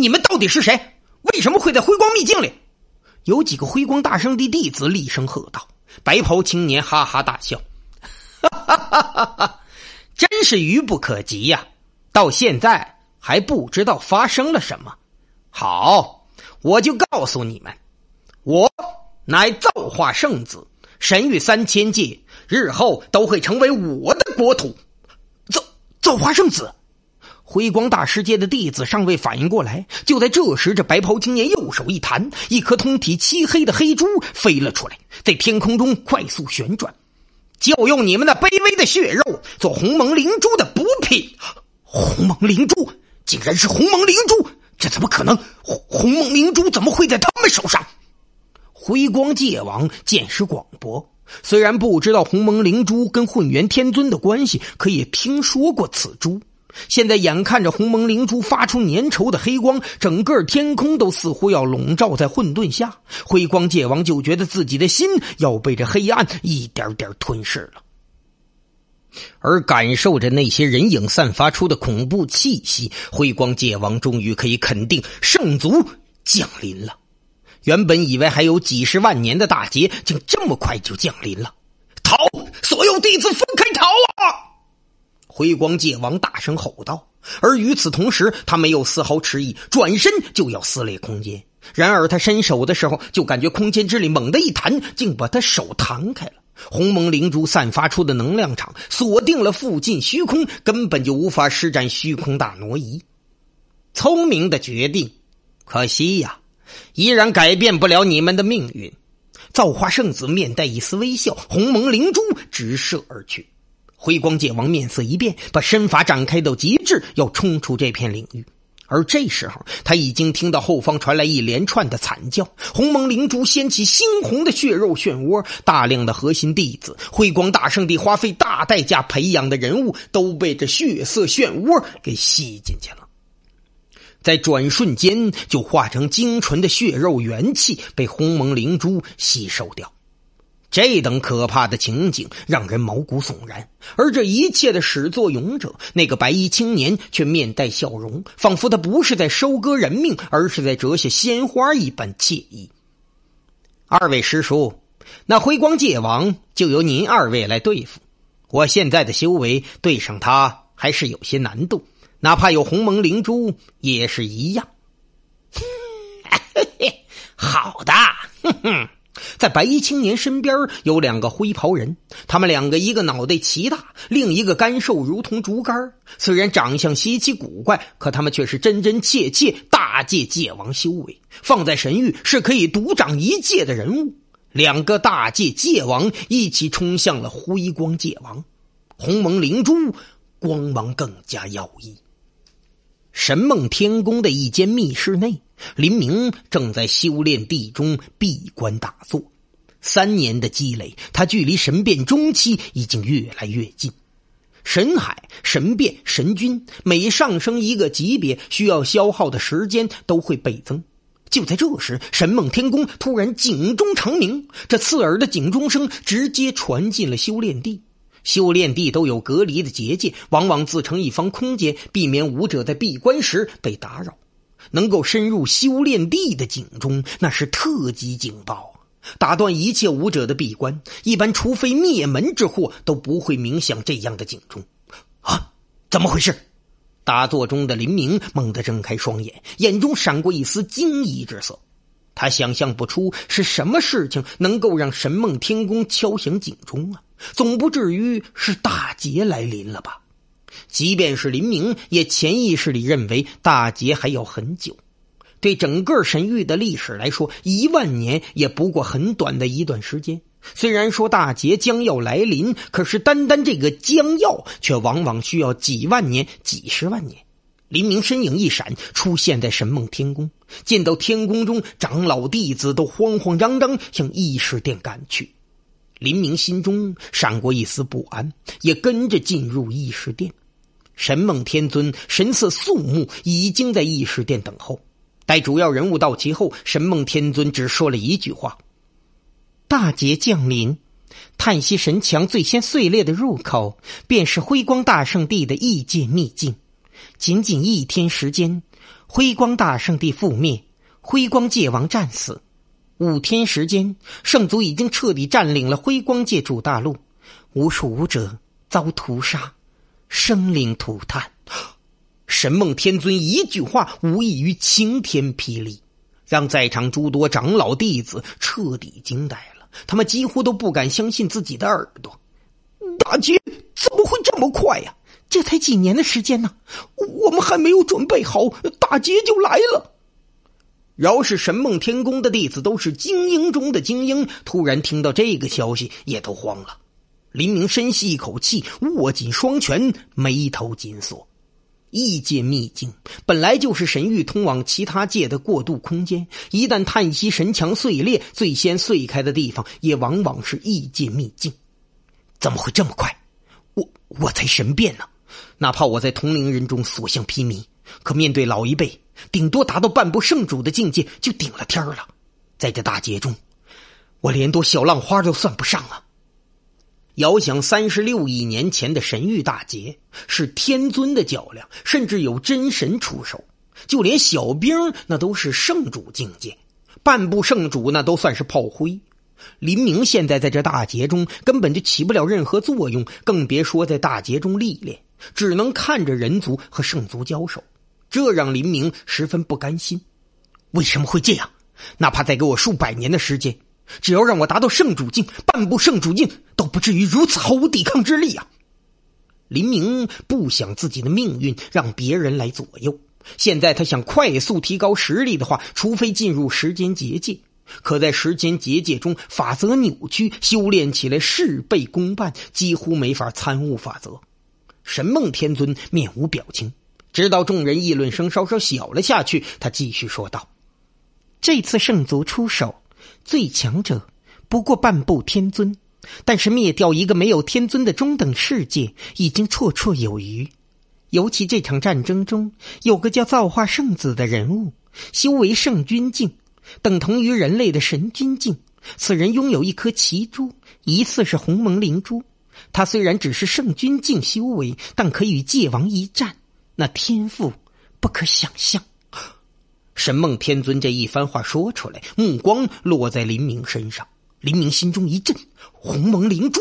你们到底是谁？为什么会在辉光秘境里？有几个辉光大圣的弟子厉声喝道：“白袍青年哈哈大笑，哈哈哈哈！真是愚不可及呀！到现在还不知道发生了什么。好，我就告诉你们，我乃造化圣子，神域三千界日后都会成为我的国土。造造化圣子。”辉光大师界的弟子尚未反应过来，就在这时，这白袍青年右手一弹，一颗通体漆黑的黑珠飞了出来，在天空中快速旋转。就用你们那卑微的血肉做鸿蒙灵珠的补品？鸿蒙灵珠，竟然是鸿蒙灵珠！这怎么可能？鸿鸿蒙灵珠怎么会在他们手上？辉光界王见识广博，虽然不知道鸿蒙灵珠跟混元天尊的关系，可也听说过此珠。现在眼看着鸿蒙灵珠发出粘稠的黑光，整个天空都似乎要笼罩在混沌下，辉光界王就觉得自己的心要被这黑暗一点点吞噬了。而感受着那些人影散发出的恐怖气息，辉光界王终于可以肯定，圣族降临了。原本以为还有几十万年的大劫，竟这么快就降临了！逃！所有弟子分开逃啊！辉光界王大声吼道，而与此同时，他没有丝毫迟疑，转身就要撕裂空间。然而，他伸手的时候，就感觉空间之力猛地一弹，竟把他手弹开了。鸿蒙灵珠散发出的能量场锁定了附近虚空，根本就无法施展虚空大挪移。聪明的决定，可惜呀，依然改变不了你们的命运。造化圣子面带一丝微笑，鸿蒙灵珠直射而去。辉光界王面色一变，把身法展开到极致，要冲出这片领域。而这时候，他已经听到后方传来一连串的惨叫。鸿蒙灵珠掀起猩红的血肉漩涡，大量的核心弟子，辉光大圣地花费大代价培养的人物，都被这血色漩涡给吸进去了，在转瞬间就化成精纯的血肉元气，被鸿蒙灵珠吸收掉。这等可怕的情景让人毛骨悚然，而这一切的始作俑者，那个白衣青年却面带笑容，仿佛他不是在收割人命，而是在折下鲜花一般惬意。二位师叔，那辉光界王就由您二位来对付。我现在的修为对上他还是有些难度，哪怕有鸿蒙灵珠也是一样。好的，哼哼。在白衣青年身边有两个灰袍人，他们两个，一个脑袋奇大，另一个干瘦如同竹竿。虽然长相稀奇古怪，可他们却是真真切切大界界王修为，放在神域是可以独掌一界的人物。两个大界界王一起冲向了辉光界王，鸿蒙灵珠光芒更加耀眼。神梦天宫的一间密室内。林明正在修炼地中闭关打坐，三年的积累，他距离神变中期已经越来越近。神海、神变、神君，每上升一个级别，需要消耗的时间都会倍增。就在这时，神梦天宫突然警钟长鸣，这刺耳的警钟声直接传进了修炼地。修炼地都有隔离的结界，往往自成一方空间，避免武者在闭关时被打扰。能够深入修炼地的井中，那是特级警报，打断一切武者的闭关。一般，除非灭门之祸，都不会鸣响这样的警钟。啊，怎么回事？打坐中的林明猛地睁开双眼，眼中闪过一丝惊疑之色。他想象不出是什么事情能够让神梦天宫敲响警钟啊，总不至于是大劫来临了吧？即便是林明，也潜意识里认为大劫还要很久。对整个神域的历史来说，一万年也不过很短的一段时间。虽然说大劫将要来临，可是单单这个“将要”却往往需要几万年、几十万年。林明身影一闪，出现在神梦天宫，见到天宫中长老弟子都慌慌张张向议事殿赶去，林明心中闪过一丝不安，也跟着进入议事殿。神梦天尊神色肃穆，已经在议事殿等候。待主要人物到齐后，神梦天尊只说了一句话：“大劫降临，叹息神墙最先碎裂的入口，便是辉光大圣地的异界秘境。仅仅一天时间，辉光大圣地覆灭，辉光界王战死。五天时间，圣族已经彻底占领了辉光界主大陆，无数武者遭屠杀。”生灵涂炭，神梦天尊一句话，无异于晴天霹雳，让在场诸多长老弟子彻底惊呆了。他们几乎都不敢相信自己的耳朵，大劫怎么会这么快呀？这才几年的时间呢，我们还没有准备好，大劫就来了。饶是神梦天宫的弟子都是精英中的精英，突然听到这个消息，也都慌了。林明深吸一口气，握紧双拳，眉头紧锁。异界秘境本来就是神域通往其他界的过渡空间，一旦叹息神墙碎裂，最先碎开的地方也往往是异界秘境。怎么会这么快？我我才神变呢！哪怕我在同龄人中所向披靡，可面对老一辈，顶多达到半步圣主的境界就顶了天儿了。在这大劫中，我连朵小浪花都算不上啊！遥想三十六亿年前的神域大劫，是天尊的较量，甚至有真神出手，就连小兵那都是圣主境界，半步圣主那都算是炮灰。林明现在在这大劫中根本就起不了任何作用，更别说在大劫中历练，只能看着人族和圣族交手，这让林明十分不甘心。为什么会这样？哪怕再给我数百年的时间。只要让我达到圣主境，半步圣主境都不至于如此毫无抵抗之力啊！林明不想自己的命运让别人来左右，现在他想快速提高实力的话，除非进入时间结界。可在时间结界中，法则扭曲，修炼起来事倍功半，几乎没法参悟法则。神梦天尊面无表情，直到众人议论声稍稍小了下去，他继续说道：“这次圣族出手。”最强者不过半步天尊，但是灭掉一个没有天尊的中等世界已经绰绰有余。尤其这场战争中，有个叫造化圣子的人物，修为圣君境，等同于人类的神君境。此人拥有一颗奇珠，疑似是鸿蒙灵珠。他虽然只是圣君境修为，但可以与界王一战。那天赋不可想象。神梦天尊这一番话说出来，目光落在林明身上。林明心中一震，鸿蒙灵珠，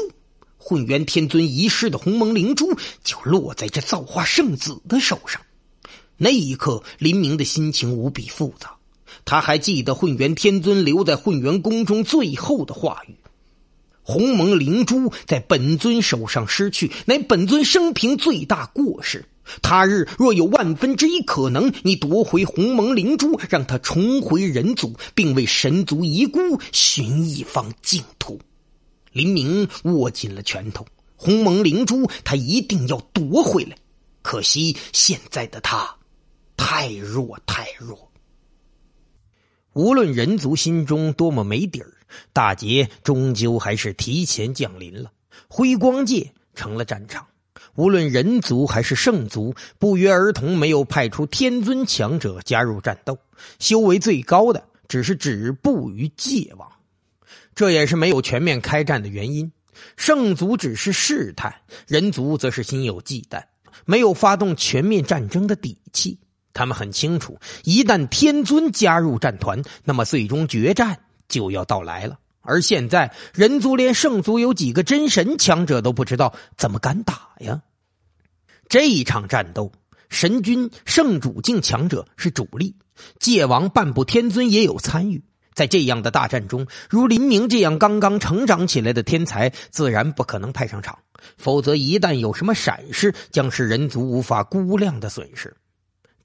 混元天尊遗失的鸿蒙灵珠，就落在这造化圣子的手上。那一刻，林明的心情无比复杂。他还记得混元天尊留在混元宫中最后的话语：“鸿蒙灵珠在本尊手上失去，乃本尊生平最大过失。”他日若有万分之一可能，你夺回鸿蒙灵珠，让他重回人族，并为神族遗孤寻一方净土。林明握紧了拳头，鸿蒙灵珠，他一定要夺回来。可惜现在的他，太弱，太弱。无论人族心中多么没底儿，大劫终究还是提前降临了，辉光界成了战场。无论人族还是圣族，不约而同没有派出天尊强者加入战斗，修为最高的只是止步于界王。这也是没有全面开战的原因。圣族只是试探，人族则是心有忌惮，没有发动全面战争的底气。他们很清楚，一旦天尊加入战团，那么最终决战就要到来了。而现在，人族连圣族有几个真神强者都不知道，怎么敢打呀？这一场战斗，神君、圣主境强者是主力，界王、半步天尊也有参与。在这样的大战中，如林明这样刚刚成长起来的天才，自然不可能派上场，否则一旦有什么闪失，将是人族无法估量的损失。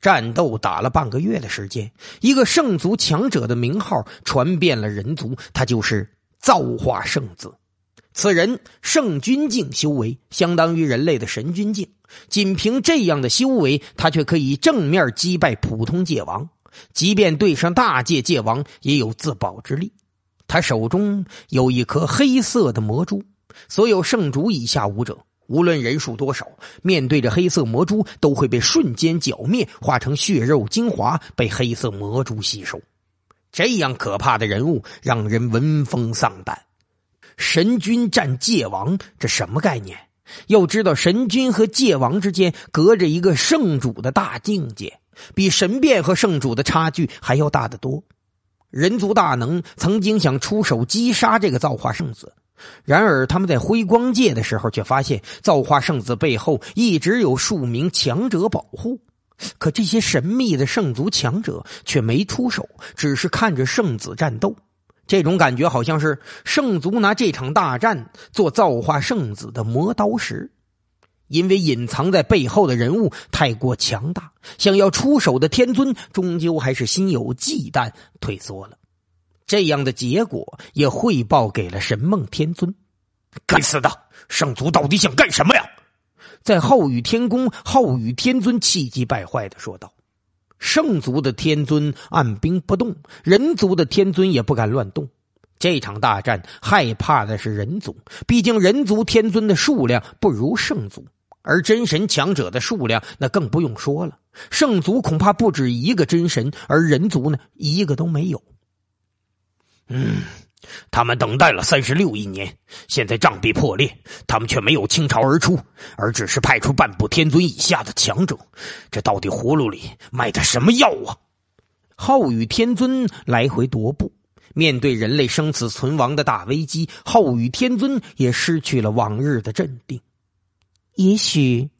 战斗打了半个月的时间，一个圣族强者的名号传遍了人族，他就是造化圣子。此人圣君境修为，相当于人类的神君境。仅凭这样的修为，他却可以正面击败普通界王，即便对上大界界王，也有自保之力。他手中有一颗黑色的魔珠，所有圣主以下武者。无论人数多少，面对着黑色魔珠，都会被瞬间剿灭，化成血肉精华被黑色魔珠吸收。这样可怕的人物，让人闻风丧胆。神君战界王，这什么概念？要知道，神君和界王之间隔着一个圣主的大境界，比神变和圣主的差距还要大得多。人族大能曾经想出手击杀这个造化圣子。然而，他们在辉光界的时候，却发现造化圣子背后一直有数名强者保护。可这些神秘的圣族强者却没出手，只是看着圣子战斗。这种感觉好像是圣族拿这场大战做造化圣子的磨刀石，因为隐藏在背后的人物太过强大，想要出手的天尊终究还是心有忌惮，退缩了。这样的结果也汇报给了神梦天尊。该死的圣族到底想干什么呀？在后宇天宫，后宇天尊气急败坏的说道：“圣族的天尊按兵不动，人族的天尊也不敢乱动。这场大战害怕的是人族，毕竟人族天尊的数量不如圣族，而真神强者的数量那更不用说了。圣族恐怕不止一个真神，而人族呢，一个都没有。”嗯，他们等待了三十六亿年，现在障壁破裂，他们却没有倾巢而出，而只是派出半步天尊以下的强者，这到底葫芦里卖的什么药啊？后宇天尊来回踱步，面对人类生死存亡的大危机，后宇天尊也失去了往日的镇定。也许，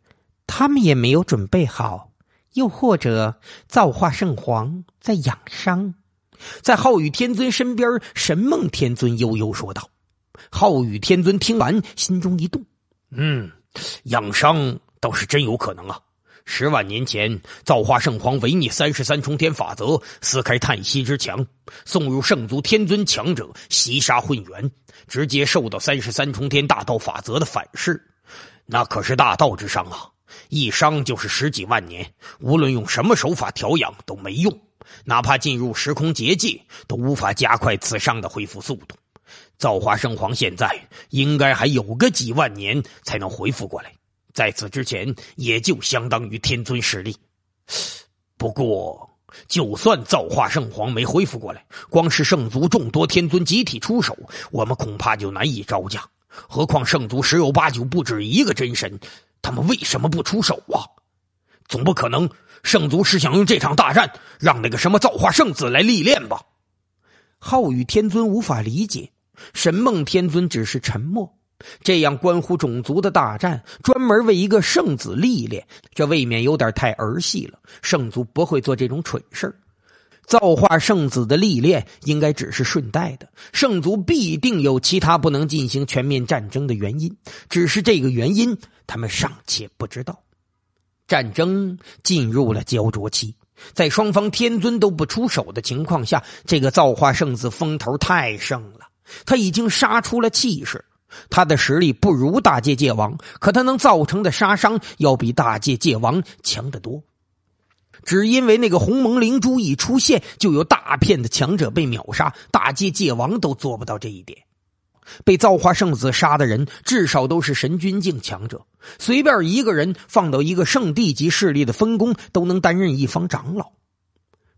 他们也没有准备好，又或者造化圣皇在养伤。在浩宇天尊身边，神梦天尊悠悠说道：“浩宇天尊听完，心中一动，嗯，养伤倒是真有可能啊。十万年前，造化圣皇违逆三十三重天法则，撕开叹息之墙，送入圣族天尊强者袭杀混元，直接受到三十三重天大道法则的反噬，那可是大道之伤啊！一伤就是十几万年，无论用什么手法调养都没用。”哪怕进入时空结界，都无法加快此伤的恢复速度。造化圣皇现在应该还有个几万年才能恢复过来，在此之前，也就相当于天尊实力。不过，就算造化圣皇没恢复过来，光是圣族众多天尊集体出手，我们恐怕就难以招架。何况圣族十有八九不止一个真神，他们为什么不出手啊？总不可能，圣族是想用这场大战让那个什么造化圣子来历练吧？浩宇天尊无法理解，神梦天尊只是沉默。这样关乎种族的大战，专门为一个圣子历练，这未免有点太儿戏了。圣族不会做这种蠢事造化圣子的历练应该只是顺带的，圣族必定有其他不能进行全面战争的原因，只是这个原因他们尚且不知道。战争进入了焦灼期，在双方天尊都不出手的情况下，这个造化圣子风头太盛了。他已经杀出了气势，他的实力不如大界界王，可他能造成的杀伤要比大界界王强得多。只因为那个鸿蒙灵珠一出现，就有大片的强者被秒杀，大界界王都做不到这一点。被造化圣子杀的人，至少都是神君境强者。随便一个人放到一个圣地级势力的分工，都能担任一方长老。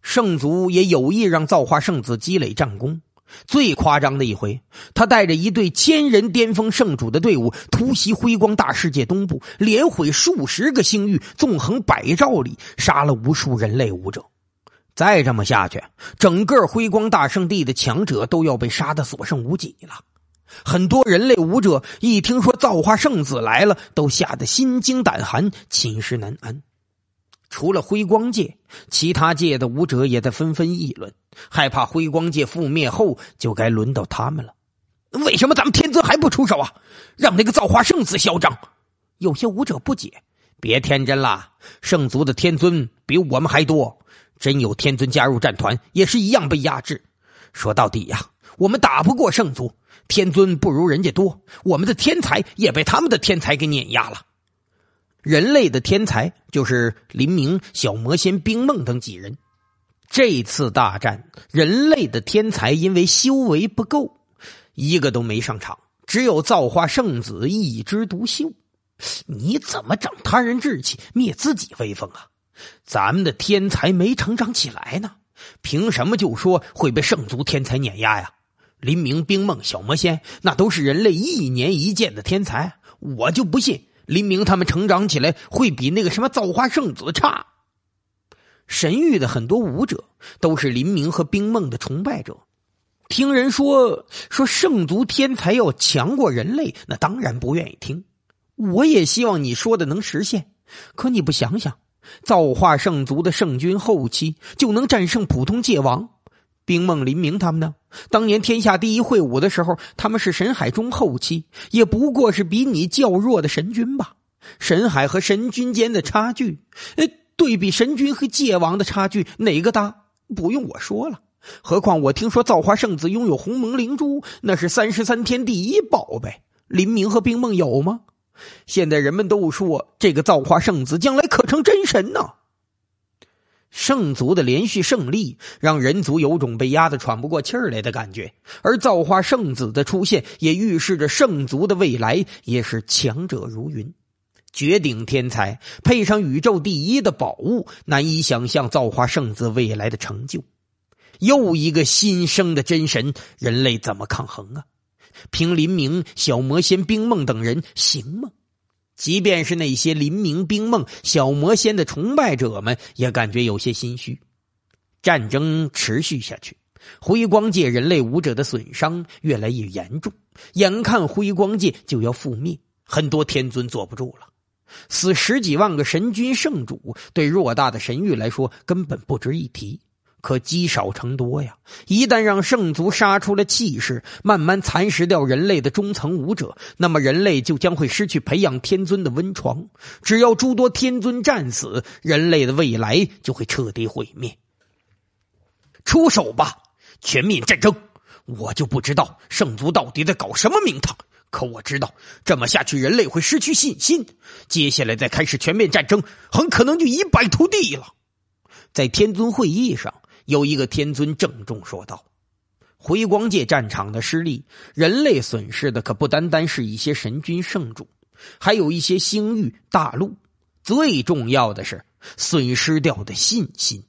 圣族也有意让造化圣子积累战功。最夸张的一回，他带着一队千人巅峰圣主的队伍，突袭辉光大世界东部，连毁数十个星域，纵横百兆里，杀了无数人类武者。再这么下去，整个辉光大圣地的强者都要被杀得所剩无几了。很多人类武者一听说造化圣子来了，都吓得心惊胆寒、寝食难安。除了辉光界，其他界的武者也在纷纷议论，害怕辉光界覆灭后就该轮到他们了。为什么咱们天尊还不出手啊？让那个造化圣子嚣张？有些武者不解。别天真了，圣族的天尊比我们还多，真有天尊加入战团，也是一样被压制。说到底呀，我们打不过圣族。天尊不如人家多，我们的天才也被他们的天才给碾压了。人类的天才就是林明、小魔仙、冰梦等几人。这次大战，人类的天才因为修为不够，一个都没上场，只有造化圣子一枝独秀。你怎么长他人志气，灭自己威风啊？咱们的天才没成长起来呢，凭什么就说会被圣族天才碾压呀？林明、冰梦、小魔仙，那都是人类一年一见的天才。我就不信林明他们成长起来会比那个什么造化圣子差。神域的很多武者都是林明和冰梦的崇拜者，听人说说圣族天才要强过人类，那当然不愿意听。我也希望你说的能实现，可你不想想，造化圣族的圣君后期就能战胜普通界王。冰梦、林明他们呢？当年天下第一会武的时候，他们是神海中后期，也不过是比你较弱的神君吧。神海和神君间的差距，呃，对比神君和界王的差距，哪个大？不用我说了。何况我听说造化圣子拥有鸿蒙灵珠，那是三十三天第一宝贝。林明和冰梦有吗？现在人们都说这个造化圣子将来可成真神呢。圣族的连续胜利，让人族有种被压得喘不过气儿来的感觉。而造化圣子的出现，也预示着圣族的未来也是强者如云，绝顶天才配上宇宙第一的宝物，难以想象造化圣子未来的成就。又一个新生的真神，人类怎么抗衡啊？凭林明、小魔仙冰梦等人行吗？即便是那些林明、冰梦、小魔仙的崇拜者们，也感觉有些心虚。战争持续下去，辉光界人类武者的损伤越来越严重，眼看辉光界就要覆灭，很多天尊坐不住了。死十几万个神君、圣主，对偌大的神域来说，根本不值一提。可积少成多呀！一旦让圣族杀出了气势，慢慢蚕食掉人类的中层武者，那么人类就将会失去培养天尊的温床。只要诸多天尊战死，人类的未来就会彻底毁灭。出手吧，全面战争！我就不知道圣族到底在搞什么名堂，可我知道，这么下去人类会失去信心。接下来再开始全面战争，很可能就一败涂地了。在天尊会议上。有一个天尊郑重说道：“回光界战场的失利，人类损失的可不单单是一些神君圣主，还有一些星域大陆。最重要的是，损失掉的信心。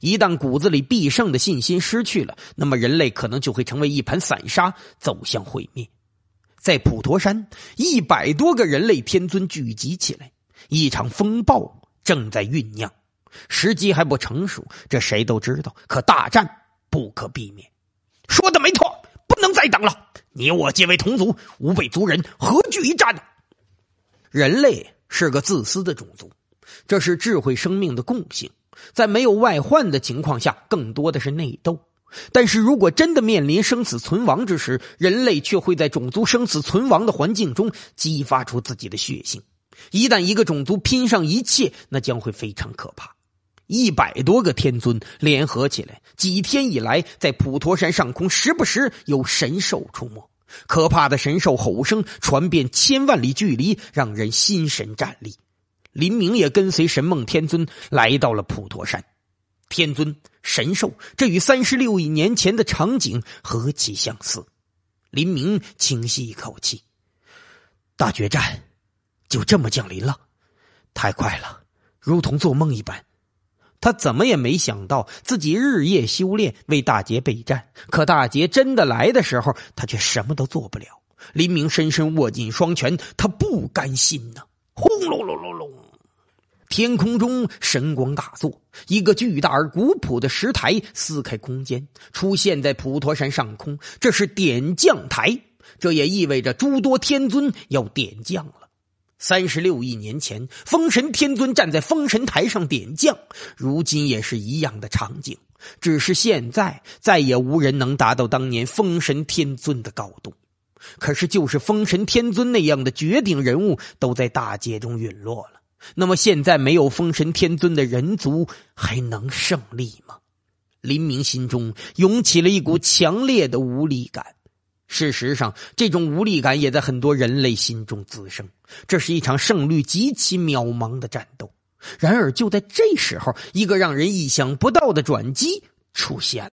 一旦骨子里必胜的信心失去了，那么人类可能就会成为一盘散沙，走向毁灭。”在普陀山，一百多个人类天尊聚集起来，一场风暴正在酝酿。时机还不成熟，这谁都知道。可大战不可避免，说的没错，不能再等了。你我皆为同族，吾辈族人何惧一战？呢？人类是个自私的种族，这是智慧生命的共性。在没有外患的情况下，更多的是内斗。但是如果真的面临生死存亡之时，人类却会在种族生死存亡的环境中激发出自己的血性。一旦一个种族拼上一切，那将会非常可怕。一百多个天尊联合起来，几天以来，在普陀山上空，时不时有神兽出没，可怕的神兽吼声传遍千万里距离，让人心神战栗。林明也跟随神梦天尊来到了普陀山，天尊、神兽，这与三十六亿年前的场景何其相似！林明轻吸一口气，大决战就这么降临了，太快了，如同做梦一般。他怎么也没想到，自己日夜修炼，为大劫备战。可大劫真的来的时候，他却什么都做不了。林明深深握紧双拳，他不甘心呐！轰隆隆隆隆，天空中神光大作，一个巨大而古朴的石台撕开空间，出现在普陀山上空。这是点将台，这也意味着诸多天尊要点将了。三十六亿年前，封神天尊站在封神台上点将，如今也是一样的场景。只是现在再也无人能达到当年封神天尊的高度。可是，就是封神天尊那样的绝顶人物，都在大劫中陨落了。那么，现在没有封神天尊的人族，还能胜利吗？林明心中涌起了一股强烈的无力感。事实上，这种无力感也在很多人类心中滋生。这是一场胜率极其渺茫的战斗。然而，就在这时候，一个让人意想不到的转机出现了。